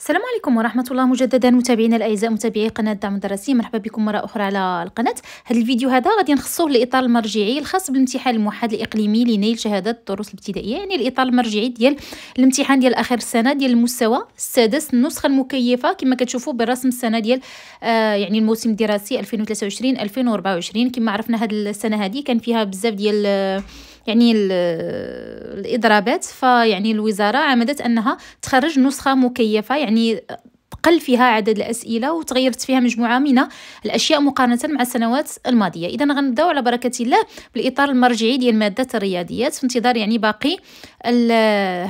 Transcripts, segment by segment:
السلام عليكم ورحمة الله مجددا متابعينا الأعزاء متابعي قناة دعم الدراسي مرحبا بكم مرة أخرى على القناة هذا الفيديو هذا غادي نخصوه لإطار المرجعي الخاص بالامتحان الموحد الإقليمي لنيل شهادة الدروس الابتدائية يعني الإطار المرجعي ديال الامتحان ديال آخر السنة ديال المستوى السادس النسخة المكيفة كما كتشوفوا بالرسم السنة ديال آه يعني الموسم الدراسي 2023 2024 كما عرفنا هذه السنة هذه كان فيها بزاف ديال آه يعني الاضرابات فيعني الوزاره عمدت انها تخرج نسخه مكيفه يعني قل فيها عدد الاسئله وتغيرت فيها مجموعه من الاشياء مقارنه مع السنوات الماضيه اذا غنبداو على بركه الله بالاطار المرجعي ديال ماده الرياضيات في انتظار يعني باقي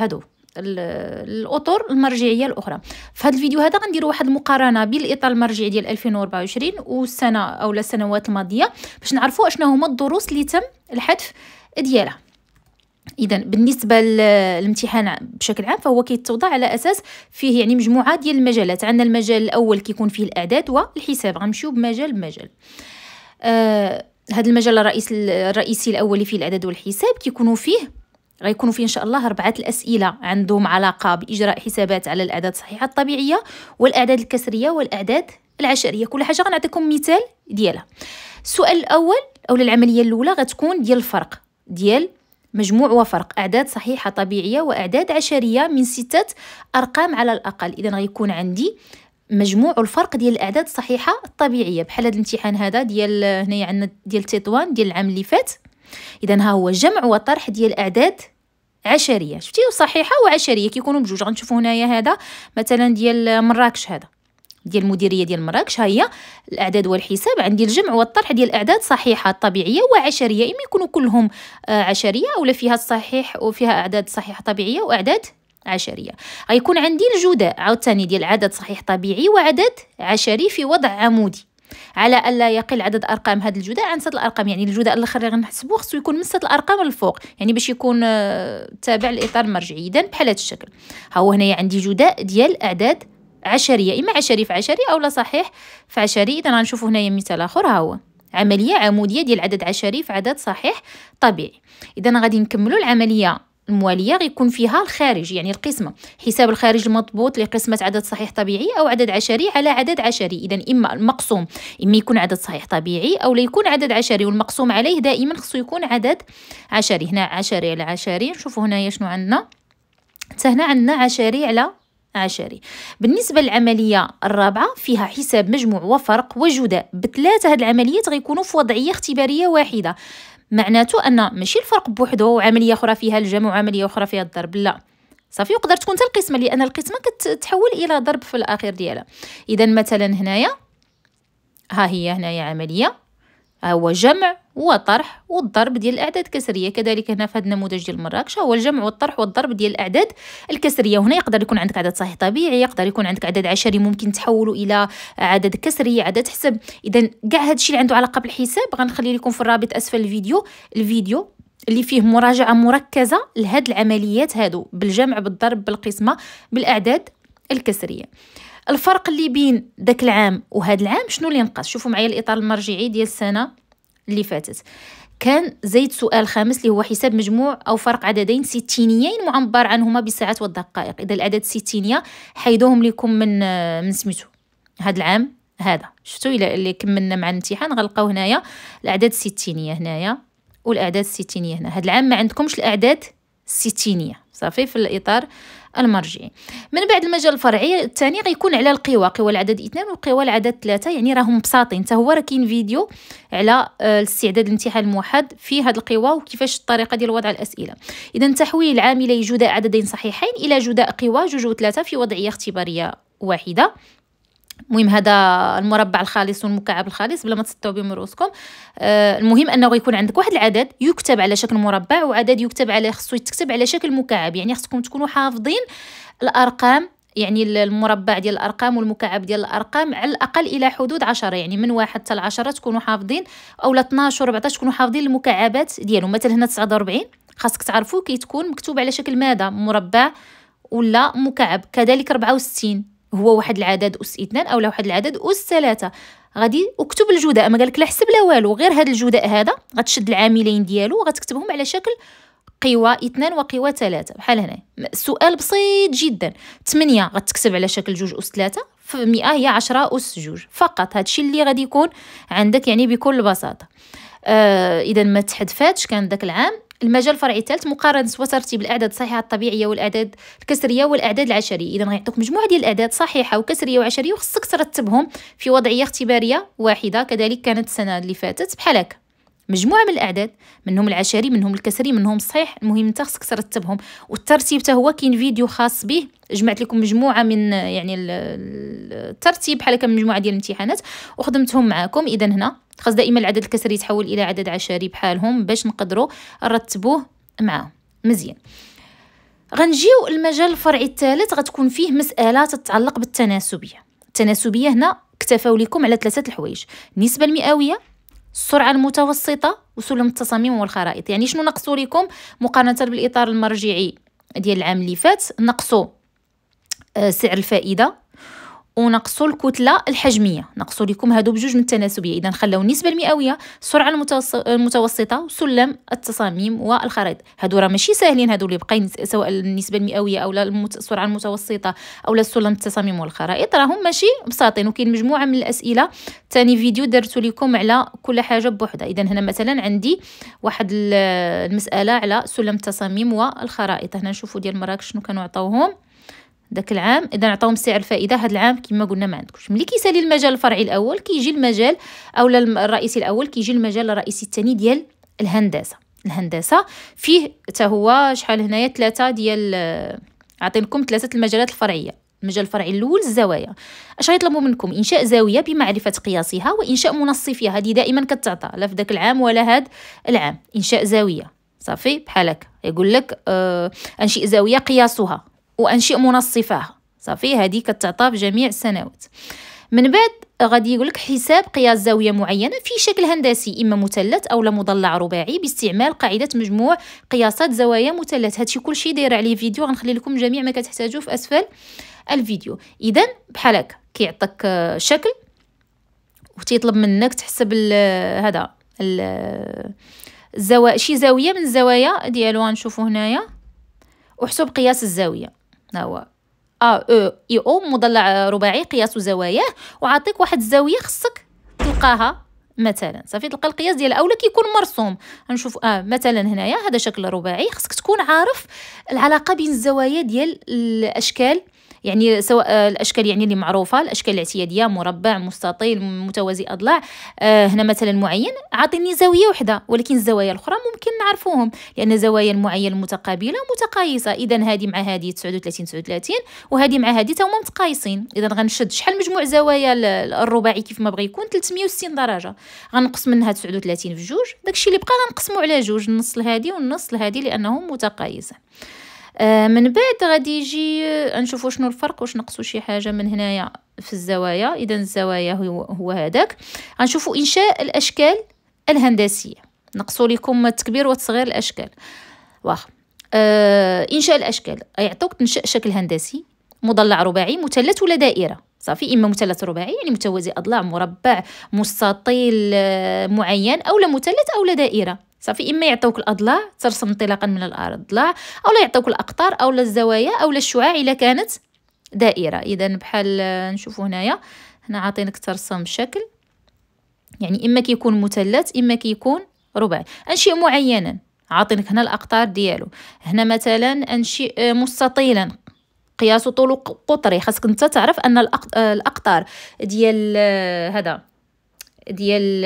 هادو الاطر المرجعيه الاخرى في هذا الفيديو هذا غندير واحد المقارنه بين الاطار المرجعي ديال 2024 والسنه او السنوات الماضيه باش نعرفوا اشنا هما الدروس اللي تم الحذف ديالها اذا بالنسبه للامتحان بشكل عام فهو كيتوضع على اساس فيه يعني مجموعه ديال المجالات عندنا المجال الاول كيكون فيه الاعداد والحساب غنمشيو بمجال بمجال آه المجال الرئيس الرئيسي الاولي فيه الاعداد والحساب كيكونوا فيه غيكونوا فيه ان شاء الله اربعه الاسئله عندهم علاقه باجراء حسابات على الاعداد الصحيحه الطبيعيه والاعداد الكسريه والاعداد العشريه كل حاجه غنعطيكم مثال ديالها السؤال الاول او العمليه الاولى غتكون ديال الفرق ديال مجموع وفرق أعداد صحيحة طبيعية وأعداد عشرية من ستة أرقام على الأقل إذا غيكون عندي مجموع الفرق ديال الأعداد الصحيحة الطبيعية بحال هذا الامتحان هذا ديال هنايا عندنا ديال تطوان ديال العام اللي فات إذا ها هو جمع وطرح ديال أعداد عشرية شفتي صحيحة وعشرية كيكونوا بجوج غنشوفوا هنايا هذا مثلا ديال مراكش هذا ديال المديريه ديال مراكش ها هي الاعداد والحساب عندي الجمع والطرح ديال الاعداد صحيحه طبيعيه وعشريه اما يكونوا كلهم آه، عشريه اولا فيها الصحيح وفيها اعداد صحيحه طبيعيه واعداد عشريه غيكون عندي الجداء عاوتاني ديال عدد صحيح طبيعي وعدد عشري في وضع عمودي على الا يقل عدد ارقام هذا الجداء عن سته الارقام يعني الجداء الاخر اللي غنحسبو خصو يكون من سته الارقام الفوق يعني باش يكون آه، تابع لاطار مرجعي اذا بحال هذا الشكل ها هو هنايا عندي جداء ديال اعداد عشريه إما عشري في عشري أو لا صحيح في عشري إذا غنشوفو هنايا مثال آخر ها هو عملية عمودية ديال عدد عشري في عدد صحيح طبيعي إذا غادي نكملو العملية المواليه غيكون فيها الخارج يعني القسمه حساب الخارج المضبوط لقسمه عدد صحيح طبيعي او عدد عشري على عدد عشري اذا اما المقسوم اما يكون عدد صحيح طبيعي او لا يكون عدد عشري والمقسوم عليه دائما خصو يكون عدد عشري هنا عشري على عشري نشوفوا هنايا شنو عندنا حتى هنا عندنا عشري على عشري بالنسبة للعملية الرابعة فيها حساب مجموع وفرق وجداء بثلاثة هاد العمليات غيكونوا في وضعية اختبارية واحدة معناته أن ماشي الفرق بوحده وعملية أخرى فيها الجمع وعملية أخرى فيها الضرب لا صافي وقدر تكون القسمة لأن القسمة كتتحول إلى ضرب في الأخير ديالها إذا مثلا هنايا ها هي هنايا عملية هو جمع وطرح والضرب ديال الاعداد الكسريه كذلك هنا في هذا النموذج ديال مراكش هو الجمع والطرح والضرب ديال الاعداد الكسريه وهنا يقدر يكون عندك عدد صحيح طبيعي يقدر يكون عندك عدد عشري ممكن تحوله الى عدد كسري عدد حسب اذا كاع هذا الشيء اللي عنده علاقه بالحساب غنخلي لكم في الرابط اسفل الفيديو الفيديو اللي فيه مراجعه مركزه لهاد العمليات هادو بالجمع بالضرب بالقسمه بالاعداد الكسريه الفرق اللي بين داك العام وهذا العام شنو اللي نقص شوفوا معايا الاطار المرجعي ديال السنه اللي فاتت كان زيد سؤال خامس اللي هو حساب مجموع او فرق عددين ستينيين معبر عنهما بالساعات والدقائق اذا العدد ستينيه حيدوهم لكم من من سميتو هذا العام هذا شفتوا الى اللي كملنا مع الامتحان غنلقاو هنايا الاعداد الستينيه هنايا والاعداد الستينيه هنا هذا العام ما عندكمش الاعداد الستينيه صافي في الاطار المرجعي من بعد المجال الفرعي الثاني غيكون على القوى قوى العدد اثنان والقوى العدد ثلاثة يعني راهم بساطين حتى هو راه كاين فيديو على آه، الاستعداد للامتحان الموحد في هاد القوى وكيفاش الطريقه ديال وضع الاسئله اذا تحويل عاملي جداء عددين صحيحين الى جداء قوى جوج وثلاثة في وضعيه اختباريه واحده المهم هذا المربع الخالص والمكعب الخالص بلا ما تسطوا بهم رؤوسكم آه المهم انه غيكون عندك واحد العدد يكتب على شكل مربع وعدد يكتب على خصو يتكتب على شكل مكعب يعني خصكم تكونوا حافظين الارقام يعني المربع ديال الارقام والمكعب ديال الارقام على الاقل الى حدود عشرة يعني من واحد حتى لعشرة تكونوا حافظين اولا 12 14 تكونوا حافظين المكعبات ديالهم مثلا هنا 49 خاصك تعرفوا كي تكون مكتوب على شكل ماذا مربع ولا مكعب كذلك 64 هو واحد العدد أس اثنان أو واحد العدد أس ثلاثة غادي اكتب الجداء ما قالك لا حسب لا والو غير هذا الجداء هذا غتشد العاملين ديالو وغتكتبهم على شكل قوى اثنان وقوى ثلاثة بحال هنا سؤال بسيط جدا ثمانية غتكتب على شكل جوج أس ثلاثة فمئة هي عشرة أس جوج فقط هادشي اللي غادي يكون عندك يعني بكل بساطة آه إذا ما تحدفاتش كان داك العام المجال الفرعي الثالث مقارنة وترتيب الأعداد الصحيحة الطبيعية والأعداد الكسرية والأعداد العشرية إذا غيعطوك مجموعة ديال الأعداد صحيحة وكسرية وعشرية وخصك ترتبهم في وضعية اختبارية واحدة كذلك كانت السنة اللي فاتت بحال هكا مجموعه من الاعداد منهم العشري منهم الكسري منهم الصحيح المهم انت خصك ترتبهم والترتيب حتى هو كاين فيديو خاص به جمعت لكم مجموعه من يعني الترتيب بحال هكا مجموعه ديال الامتحانات وخدمتهم معاكم اذا هنا خاص دائما العدد الكسري يتحول الى عدد عشري بحالهم باش نقدروا نرتبوه معاهم مزيان غنجيو المجال الفرعي الثالث غتكون فيه مساله تتعلق بالتناسبيه التناسبيه هنا اكتفاو لكم على ثلاثه الحوايج النسبه المئويه السرعه المتوسطه وسلم التصاميم والخرائط يعني شنو نقصوا لكم مقارنه بالاطار المرجعي ديال العام اللي فات نقصوا آه، سعر الفائده ونقصوا الكتله الحجميه نقصوا لكم هادو بجوج من التناسبيه اذا خلاو النسبه المئويه السرعه المتوسطه وسلم التصاميم والخرائط هادو راه ماشي ساهلين هادو اللي بقاين سواء النسبه المئويه او السرعه المتوسطه او سلم التصاميم والخرائط راهم ماشي بساطين وكاين مجموعه من الاسئله ثاني فيديو درتو لكم على كل حاجه بوحدها اذا هنا مثلا عندي واحد المساله على سلم التصاميم والخرائط هنا نشوفوا ديال مراكش شنو كانوا عطاوهم داك العام اذا عطاهم سعر الفائده هذا العام كما قلنا ما عندكمش ملي كيسالي المجال الفرعي الاول كيجي المجال اولا الرئيسي الاول كيجي المجال الرئيسي الثاني ديال الهندسه الهندسه فيه حتى هو شحال هنايا ثلاثه ديال آه، عاطينكم ثلاثه المجالات الفرعيه المجال الفرعي الاول الزوايا اش غيطلبوا منكم انشاء زاويه بمعرفه قياسها وانشاء منصف فيها هذه دائما كتعطى لا في داك العام ولا هاد العام انشاء زاويه صافي بحال يقول لك آه انشئ زاويه قياسها وانشئ منصفه صافي هذه كتعطى في جميع السنوات من بعد غادي يقولك حساب قياس زاويه معينه في شكل هندسي اما مثلث او مضلع رباعي باستعمال قاعده مجموع قياسات زوايا مثلث هادشي كلشي داير عليه فيديو غنخلي لكم جميع ما كتحتاجوه في اسفل الفيديو اذا بحال هكا كيعطيك شكل وتيطلب منك تحسب هذا الزوايا شي زاويه من الزوايا ديالو غنشوفو هنايا وحسب قياس الزاويه هو ا آه، او اي او مضلع رباعي قياس زواياه وعطيك واحد الزاويه خصك تلقاها مثلا صافي تلقى القياس ديال الاولى كيكون مرسوم نشوف اه مثلا هنايا هذا شكل رباعي خصك تكون عارف العلاقه بين الزوايا ديال الاشكال يعني سواء آه، الاشكال يعني اللي معروفه الاشكال الاعتياديه مربع مستطيل متوازي اضلاع آه هنا مثلا معين عاطيني زاويه وحده ولكن الزوايا الاخرى ممكن نعرفوهم لان زوايا المعين المتقابله متقايصه اذا هذه مع هذه 39 39 وهذه مع هذه تا هما متقايصين اذا غنشد شحال مجموع زوايا الرباعي كيف ما بغى يكون 360 درجه غنقص منها 39 في جوج داكشي اللي بقى غنقسمو على جوج النص لهادي والنص لهادي لانهم متقايصين آه، من بعد غادي يجي آه، نشوفوا شنو الفرق واش نقصوا شي حاجه من هنايا في الزوايا اذا الزوايا هو, هو هذاك غنشوفوا انشاء الاشكال الهندسيه نقصوا لكم التكبير وتصغير الاشكال واخا آه انشاء الاشكال يعطوك تنشا شكل هندسي مضلع رباعي مثلث ولا دائره صافي اما مثلث رباعي يعني متوازي اضلاع مربع مستطيل آه، معين اولا مثلث اولا دائره صافي اما يعطيوك الاضلاع ترسم انطلاقا من الارض او اولا يعطيوك الاقطار اولا الزوايا اولا الشعاع الا كانت دائره اذا بحال نشوفوا هنايا هنا عاطينك ترسم شكل يعني اما كيكون مثلث اما كيكون ربع انشئ معينا عاطينك هنا الاقطار ديالو هنا مثلا انشئ آه، مستطيلا قياس طول قطري خاصك انت تعرف ان آه، الاقطار ديال آه، هذا ديال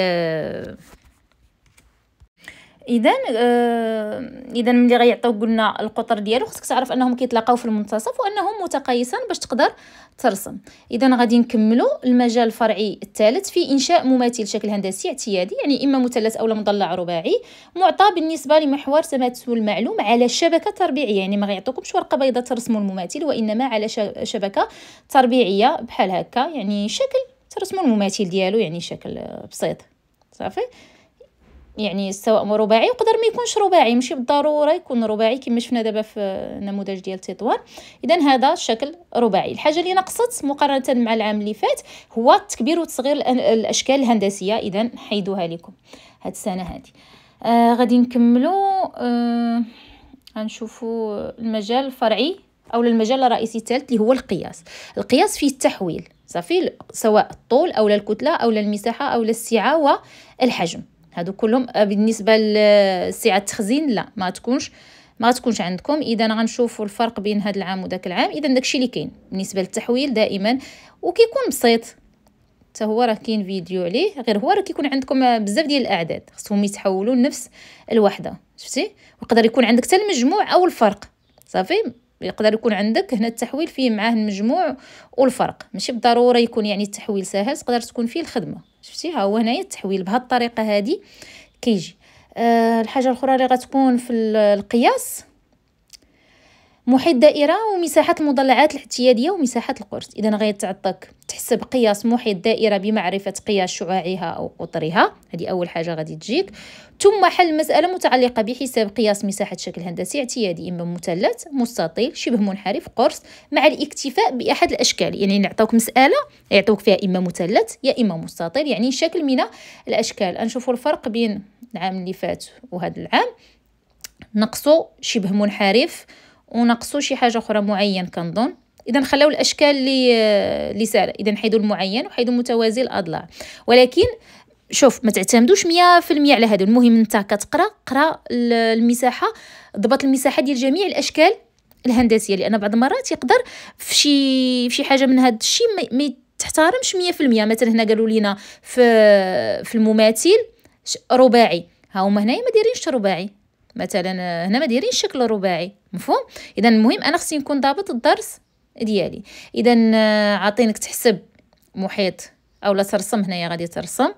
اذا آه، اذا ملي غيعطيو قلنا القطر ديالو خصك تعرف انهم كيتلاقاو في المنتصف وانهم متقايسان باش تقدر ترسم اذا غادي نكملوا المجال الفرعي الثالث في انشاء مماثل شكل هندسي اعتيادي يعني اما مثلث او مضلع رباعي معطى بالنسبه لمحور تماثل المعلوم على شبكه تربيعيه يعني ما غيعطوكمش ورقه بيضاء ترسموا المماثل وانما على شبكه تربيعيه بحال هكا يعني شكل ترسموا المماثل ديالو يعني شكل آه، بسيط صافي يعني سواء رباعي يقدر ما يكونش رباعي ماشي بالضروره يكون رباعي كما شفنا دابا في النموذج ديال تطوان اذا هذا شكل رباعي الحاجه اللي نقصت مقارنه مع العام اللي فات هو التكبير وتصغير الاشكال الهندسيه اذا حيدوها لكم هاد السنه هادي آه غادي نكملوا آه غنشوفوا المجال الفرعي او المجال الرئيسي الثالث اللي هو القياس القياس فيه التحويل صافي سواء الطول او الكتله او المساحه او السعه والحجم هادو كلهم آه، بالنسبه لسعه التخزين لا ما تكونش ما تكونش عندكم اذا غنشوفوا الفرق بين هذا العام وداك العام اذا داكشي اللي كاين بالنسبه للتحويل دائما وكيكون بسيط حتى هو راه كاين فيديو عليه غير هو راه كيكون عندكم بزاف ديال الاعداد خصهم يتحولوا لنفس الوحده شفتي ويقدر يكون عندك حتى المجموع او الفرق صافي يقدر يكون عندك هنا التحويل فيه معاه المجموع والفرق ماشي بالضروره يكون يعني التحويل سهل تقدر تكون فيه الخدمه شفتي ها هو هنايا التحويل بهذه الطريقه هذه كيجي أه الحاجه الاخرى اللي غتكون في القياس محيط دائرة ومساحة المضلعات الاعتيادية ومساحة القرص إذا غيتعطيك تحسب قياس محيط دائرة بمعرفة قياس شعاعها أو قطرها هذه أول حاجة غادي تجيك ثم حل مسألة متعلقة بحساب قياس مساحة شكل هندسي اعتيادي إما مثلث مستطيل شبه منحرف قرص مع الاكتفاء بأحد الأشكال يعني نعطوك مسألة يعطوك فيها إما مثلث يا إما مستطيل يعني شكل من الأشكال نشوفوا الفرق بين العام اللي فات وهذا العام نقصوا شبه منحرف ونقصوا شي حاجه اخرى معين كنظن اذا خلاو الاشكال اللي اللي ساله اذا حيدوا المعين وحيدوا متوازي الاضلاع ولكن شوف ما تعتمدوش 100% على هادو المهم انت كتقرا قرا المساحه ضبط المساحه ديال جميع الاشكال الهندسيه لان بعض المرات يقدر في شي في شي حاجه من هاد الشيء ما تحترمش 100% مثلا هنا قالوا لينا في في المماثل رباعي ها هما هنايا ما دايرينش رباعي مثلا آه، هنا ما دايرينش شكل رباعي مفهوم اذا المهم انا خصني نكون ضابط الدرس ديالي اذا آه، عاطينك تحسب محيط اولا ترسم هنايا غادي ترسم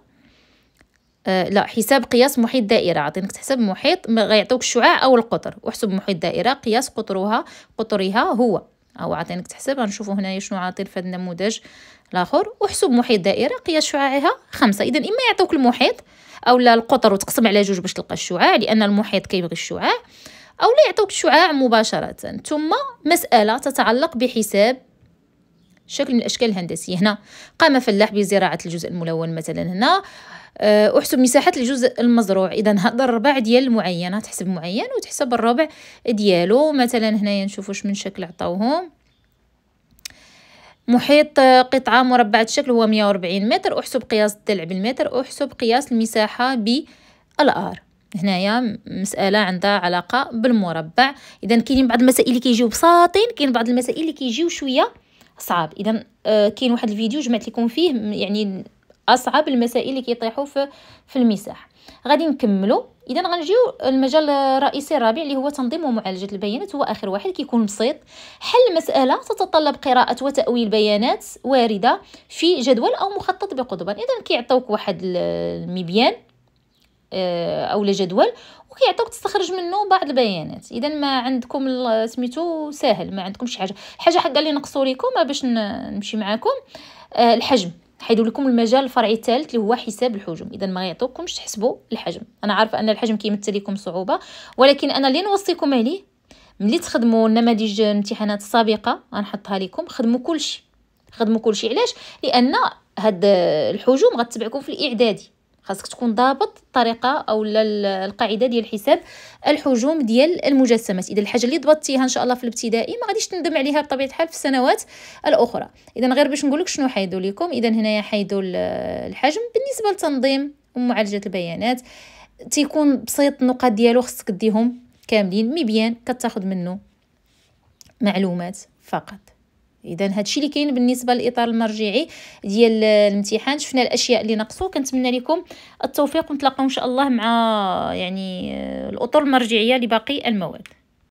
آه لا حساب قياس محيط دائره عاطينك تحسب محيط غيعطوك الشعاع او القطر وحسب محيط دائره قياس قطرها قطرها هو او عاطينك تحسب غنشوفوا هنايا شنو عاطين في هذا النموذج الاخر وحسب محيط دائره قياس شعاعها خمسة اذا اما يعطوك المحيط اولا القطر وتقسم على جوج باش تلقى الشعاع لان المحيط كيبغي الشعاع اولا يعطوك الشعاع مباشره ثم مساله تتعلق بحساب شكل من الاشكال الهندسيه هنا قام فلاح بزراعه الجزء الملون مثلا هنا آه، احسب مساحه الجزء المزروع اذا هذا الربع ديال المعينه تحسب معين وتحسب الربع ديالو مثلا هنايا نشوفوا من شكل عطاوهم محيط قطعة مربعة الشكل هو 140 متر أحسب قياس الضلع بالمتر أحسب قياس المساحة بالآر هنايا مسألة عندها علاقة بالمربع إذا كاينين بعض المسائل اللي كيجيو بساطين كاين بعض المسائل اللي كيجيو شوية صعاب إذا آه، كاين واحد الفيديو جمعت لكم فيه يعني أصعب المسائل اللي كيطيحوا في في غادي نكملو اذا غنجيو المجال الرئيسي الرابع اللي هو تنظيم ومعالجه البيانات هو اخر واحد كيكون بسيط حل مساله تتطلب قراءه وتاويل بيانات وارده في جدول او مخطط بقضبان اذا كيعطيوك واحد المبيان آه، او جدول وكيعطيوك تستخرج منه بعض البيانات اذا ما عندكم سميتو ساهل ما عندكمش حاجه حاجه حق اللي نقصوا لكم باش نمشي معاكم آه، الحجم حيدوا لكم المجال الفرعي الثالث اللي هو حساب الحجم اذا ما يعطوكمش تحسبوا الحجم انا عارفه ان الحجم كيمثل لكم صعوبه ولكن انا اللي نوصيكم عليه ملي تخدموا النماذج الامتحانات السابقه غنحطها لكم خدموا كلشي خدموا كلشي علاش لان هاد الحجوم غتبعكم في الاعدادي خاصك تكون ضابط الطريقه او القاعده ديال حساب الحجوم ديال المجسمات اذا الحاجه اللي ضبطتيها ان شاء الله في الابتدائي ما غاديش تندم عليها بطبيعه الحال في السنوات الاخرى اذا غير باش نقول لك شنو حيدوا لكم اذا هنايا حيدوا الحجم بالنسبه لتنظيم ومعالجه البيانات تيكون بسيط النقط ديالو خصك ديهم كاملين بيان كتاخذ منه معلومات فقط اذا هادشي اللي كاين بالنسبه للاطار المرجعي ديال الامتحان شفنا الاشياء اللي نقصوا كنتمنى لكم التوفيق ونتلاقاو ان شاء الله مع يعني الاطر المرجعيه لباقي المواد